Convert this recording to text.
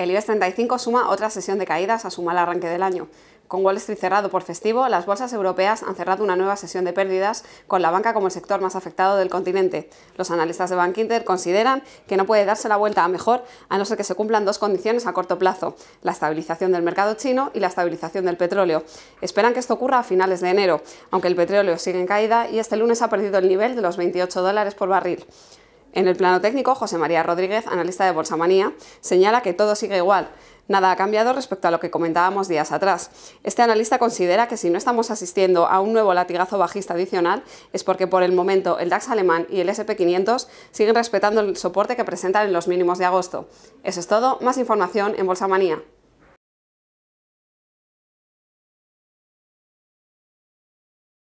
El IBEX 35 suma otra sesión de caídas a su mal arranque del año. Con Wall Street cerrado por festivo, las bolsas europeas han cerrado una nueva sesión de pérdidas, con la banca como el sector más afectado del continente. Los analistas de Bankinter consideran que no puede darse la vuelta a mejor a no ser que se cumplan dos condiciones a corto plazo, la estabilización del mercado chino y la estabilización del petróleo. Esperan que esto ocurra a finales de enero, aunque el petróleo sigue en caída y este lunes ha perdido el nivel de los 28 dólares por barril. En el plano técnico, José María Rodríguez, analista de Bolsa Manía, señala que todo sigue igual. Nada ha cambiado respecto a lo que comentábamos días atrás. Este analista considera que si no estamos asistiendo a un nuevo latigazo bajista adicional es porque por el momento el DAX alemán y el SP500 siguen respetando el soporte que presentan en los mínimos de agosto. Eso es todo, más información en Bolsa Manía.